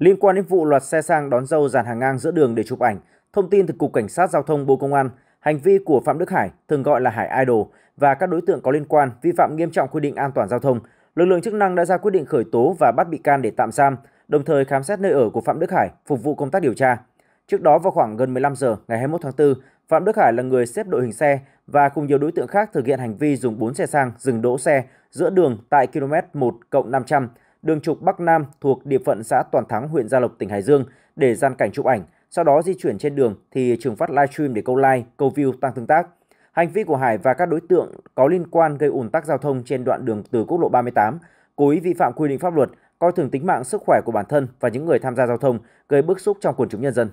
Liên quan đến vụ loạt xe sang đón dâu dàn hàng ngang giữa đường để chụp ảnh, thông tin từ Cục Cảnh sát Giao thông Bộ Công an, hành vi của Phạm Đức Hải, thường gọi là Hải Idol, và các đối tượng có liên quan vi phạm nghiêm trọng quy định an toàn giao thông. Lực lượng chức năng đã ra quyết định khởi tố và bắt bị can để tạm giam, đồng thời khám xét nơi ở của Phạm Đức Hải, phục vụ công tác điều tra. Trước đó vào khoảng gần 15 giờ ngày 21 tháng 4, Phạm Đức Hải là người xếp đội hình xe và cùng nhiều đối tượng khác thực hiện hành vi dùng 4 xe sang dừng đỗ xe giữa đường tại km 1 cộng 500 đường trục Bắc Nam thuộc địa phận xã Toàn Thắng, huyện Gia Lộc, tỉnh Hải Dương để gian cảnh chụp ảnh. Sau đó di chuyển trên đường thì trường phát livestream để câu like, câu view tăng tương tác. Hành vi của Hải và các đối tượng có liên quan gây ủn tắc giao thông trên đoạn đường từ quốc lộ 38, cố ý vi phạm quy định pháp luật, coi thường tính mạng sức khỏe của bản thân và những người tham gia giao thông, gây bức xúc trong quần chúng nhân dân.